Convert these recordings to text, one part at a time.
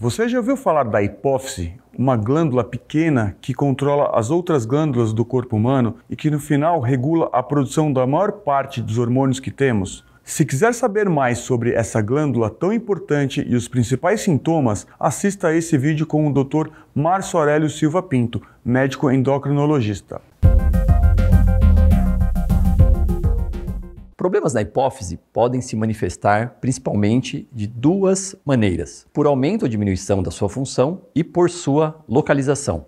Você já ouviu falar da hipófise, uma glândula pequena que controla as outras glândulas do corpo humano e que no final regula a produção da maior parte dos hormônios que temos? Se quiser saber mais sobre essa glândula tão importante e os principais sintomas, assista a esse vídeo com o Dr. Márcio Aurélio Silva Pinto, médico endocrinologista. Problemas na hipófise podem se manifestar principalmente de duas maneiras: por aumento ou diminuição da sua função e por sua localização.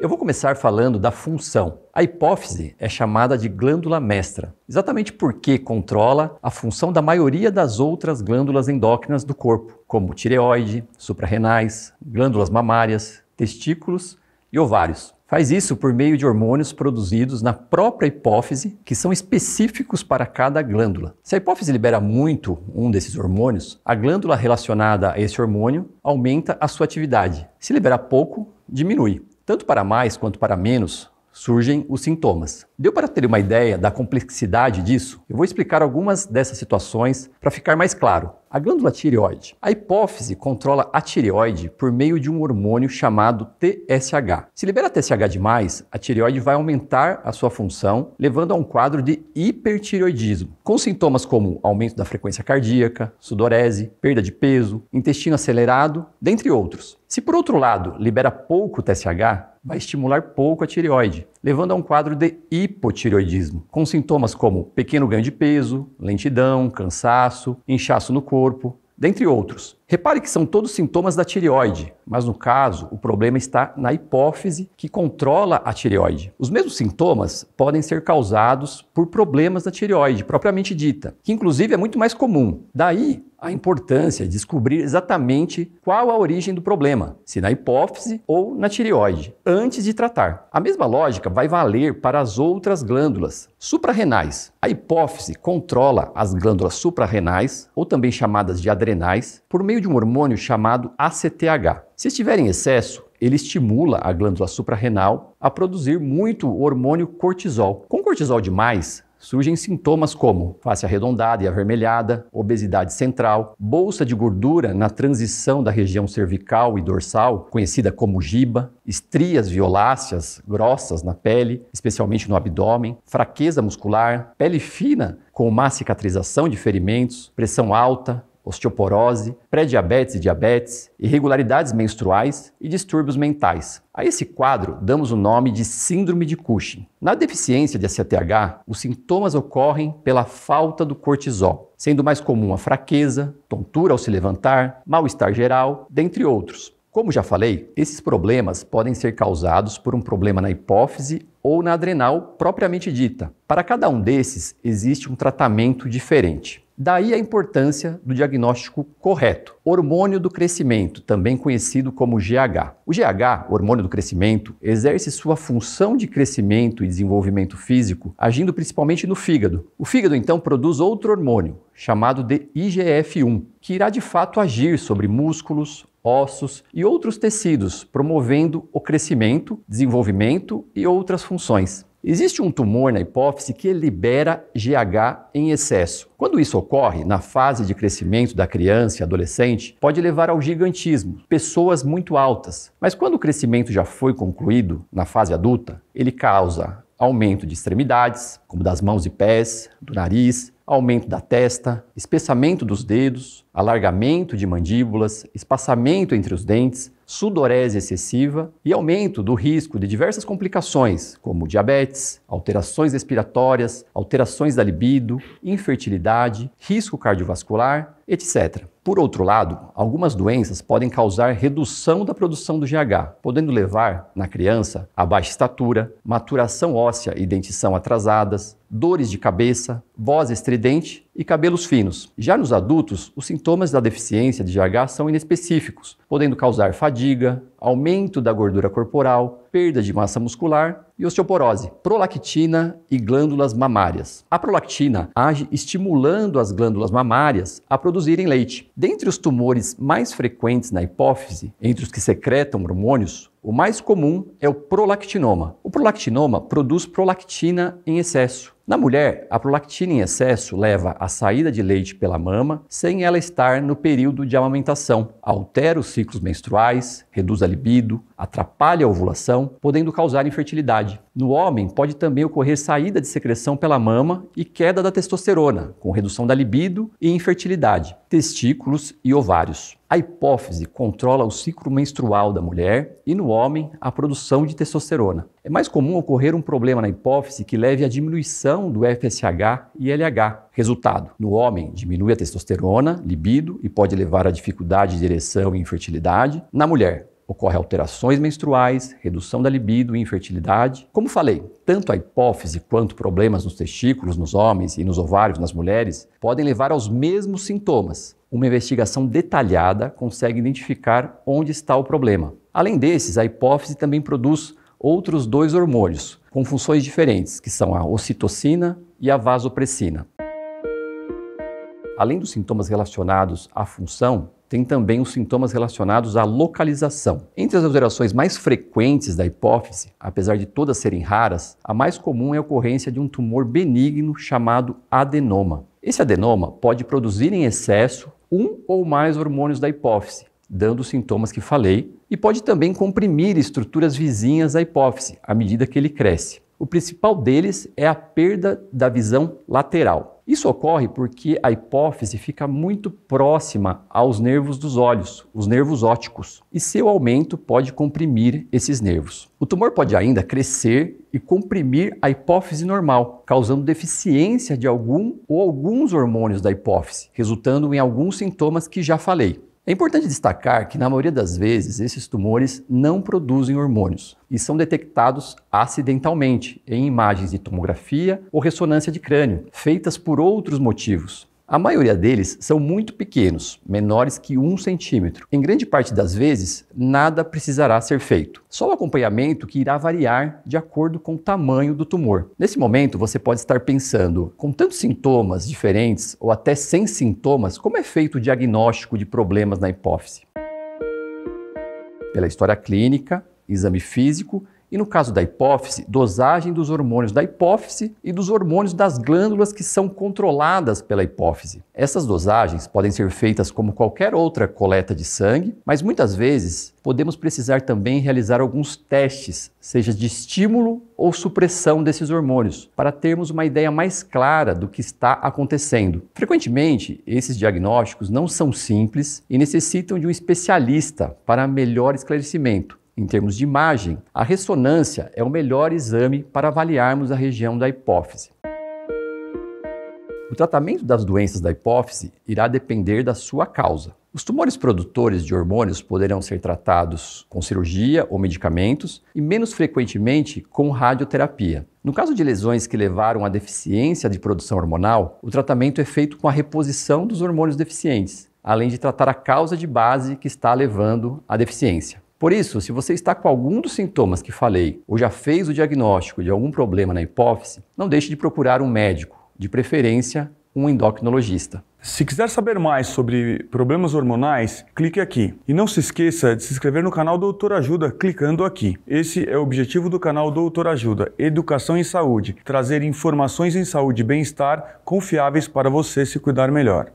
Eu vou começar falando da função. A hipófise é chamada de glândula mestra, exatamente porque controla a função da maioria das outras glândulas endócrinas do corpo, como tireoide, suprarrenais, glândulas mamárias, testículos e ovários. Faz isso por meio de hormônios produzidos na própria hipófise, que são específicos para cada glândula. Se a hipófise libera muito um desses hormônios, a glândula relacionada a esse hormônio aumenta a sua atividade. Se liberar pouco, diminui. Tanto para mais quanto para menos, surgem os sintomas. Deu para ter uma ideia da complexidade disso? Eu vou explicar algumas dessas situações para ficar mais claro. A glândula tireoide. A hipófise controla a tireoide por meio de um hormônio chamado TSH. Se libera TSH demais, a tireoide vai aumentar a sua função, levando a um quadro de hipertireoidismo, com sintomas como aumento da frequência cardíaca, sudorese, perda de peso, intestino acelerado, dentre outros. Se por outro lado libera pouco TSH, vai estimular pouco a tireoide, levando a um quadro de hipotireoidismo, com sintomas como pequeno ganho de peso, lentidão, cansaço, inchaço no corpo, dentre outros. Repare que são todos sintomas da tireoide, mas no caso o problema está na hipófise que controla a tireoide. Os mesmos sintomas podem ser causados por problemas da tireoide propriamente dita, que inclusive é muito mais comum. Daí a importância de descobrir exatamente qual a origem do problema, se na hipófise ou na tireoide, antes de tratar. A mesma lógica vai valer para as outras glândulas suprarrenais. A hipófise controla as glândulas suprarrenais, ou também chamadas de adrenais, por meio de um hormônio chamado ACTH. Se estiver em excesso, ele estimula a glândula suprarrenal a produzir muito hormônio cortisol. Com cortisol demais, surgem sintomas como face arredondada e avermelhada, obesidade central, bolsa de gordura na transição da região cervical e dorsal, conhecida como giba, estrias violáceas grossas na pele, especialmente no abdômen, fraqueza muscular, pele fina com má cicatrização de ferimentos, pressão alta, osteoporose, pré-diabetes e diabetes, irregularidades menstruais e distúrbios mentais. A esse quadro damos o nome de síndrome de Cushing. Na deficiência de ACTH, os sintomas ocorrem pela falta do cortisol, sendo mais comum a fraqueza, tontura ao se levantar, mal-estar geral, dentre outros. Como já falei, esses problemas podem ser causados por um problema na hipófise ou na adrenal propriamente dita. Para cada um desses, existe um tratamento diferente. Daí a importância do diagnóstico correto. Hormônio do crescimento, também conhecido como GH. O GH, hormônio do crescimento, exerce sua função de crescimento e desenvolvimento físico agindo principalmente no fígado. O fígado então produz outro hormônio, chamado de IGF-1, que irá de fato agir sobre músculos, ossos e outros tecidos, promovendo o crescimento, desenvolvimento e outras funções. Existe um tumor na hipófise que libera GH em excesso. Quando isso ocorre, na fase de crescimento da criança e adolescente, pode levar ao gigantismo, pessoas muito altas. Mas quando o crescimento já foi concluído, na fase adulta, ele causa aumento de extremidades, como das mãos e pés, do nariz, aumento da testa, espessamento dos dedos, alargamento de mandíbulas, espaçamento entre os dentes, sudorese excessiva e aumento do risco de diversas complicações, como diabetes, alterações respiratórias, alterações da libido, infertilidade, risco cardiovascular, etc. Por outro lado, algumas doenças podem causar redução da produção do GH, podendo levar, na criança, a baixa estatura, maturação óssea e dentição atrasadas, dores de cabeça, voz estridente e cabelos finos. Já nos adultos, os sintomas da deficiência de GH são inespecíficos, podendo causar fadiga, aumento da gordura corporal, perda de massa muscular e osteoporose. Prolactina e glândulas mamárias. A prolactina age estimulando as glândulas mamárias a produzirem leite. Dentre os tumores mais frequentes na hipófise, entre os que secretam hormônios, o mais comum é o prolactinoma. O prolactinoma produz prolactina em excesso na mulher, a prolactina em excesso leva à saída de leite pela mama sem ela estar no período de amamentação, altera os ciclos menstruais, reduz a libido, atrapalha a ovulação, podendo causar infertilidade. No homem, pode também ocorrer saída de secreção pela mama e queda da testosterona, com redução da libido e infertilidade, testículos e ovários. A hipófise controla o ciclo menstrual da mulher e no homem a produção de testosterona. É mais comum ocorrer um problema na hipófise que leve à diminuição do FSH e LH. Resultado: no homem diminui a testosterona, libido e pode levar a dificuldade de ereção e infertilidade. Na mulher, ocorre alterações menstruais, redução da libido e infertilidade. Como falei, tanto a hipófise quanto problemas nos testículos nos homens e nos ovários nas mulheres podem levar aos mesmos sintomas. Uma investigação detalhada consegue identificar onde está o problema. Além desses, a hipófise também produz outros dois hormônios com funções diferentes, que são a ocitocina e a vasopressina. Além dos sintomas relacionados à função, tem também os sintomas relacionados à localização. Entre as alterações mais frequentes da hipófise, apesar de todas serem raras, a mais comum é a ocorrência de um tumor benigno chamado adenoma. Esse adenoma pode produzir em excesso um ou mais hormônios da hipófise, dando os sintomas que falei, e pode também comprimir estruturas vizinhas à hipófise à medida que ele cresce. O principal deles é a perda da visão lateral. Isso ocorre porque a hipófise fica muito próxima aos nervos dos olhos, os nervos ópticos, e seu aumento pode comprimir esses nervos. O tumor pode ainda crescer e comprimir a hipófise normal, causando deficiência de algum ou alguns hormônios da hipófise, resultando em alguns sintomas que já falei. É importante destacar que, na maioria das vezes, esses tumores não produzem hormônios e são detectados acidentalmente em imagens de tomografia ou ressonância de crânio, feitas por outros motivos, a maioria deles são muito pequenos, menores que um centímetro. Em grande parte das vezes, nada precisará ser feito. Só o acompanhamento que irá variar de acordo com o tamanho do tumor. Nesse momento, você pode estar pensando, com tantos sintomas diferentes ou até sem sintomas, como é feito o diagnóstico de problemas na hipófise? Pela história clínica, exame físico e no caso da hipófise, dosagem dos hormônios da hipófise e dos hormônios das glândulas que são controladas pela hipófise. Essas dosagens podem ser feitas como qualquer outra coleta de sangue, mas muitas vezes podemos precisar também realizar alguns testes, seja de estímulo ou supressão desses hormônios, para termos uma ideia mais clara do que está acontecendo. Frequentemente, esses diagnósticos não são simples e necessitam de um especialista para melhor esclarecimento. Em termos de imagem, a ressonância é o melhor exame para avaliarmos a região da hipófise. O tratamento das doenças da hipófise irá depender da sua causa. Os tumores produtores de hormônios poderão ser tratados com cirurgia ou medicamentos e, menos frequentemente, com radioterapia. No caso de lesões que levaram à deficiência de produção hormonal, o tratamento é feito com a reposição dos hormônios deficientes, além de tratar a causa de base que está levando à deficiência. Por isso, se você está com algum dos sintomas que falei ou já fez o diagnóstico de algum problema na hipófise, não deixe de procurar um médico, de preferência um endocrinologista. Se quiser saber mais sobre problemas hormonais, clique aqui. E não se esqueça de se inscrever no canal Doutor Ajuda clicando aqui. Esse é o objetivo do canal Doutor Ajuda, Educação em Saúde, trazer informações em saúde e bem-estar confiáveis para você se cuidar melhor.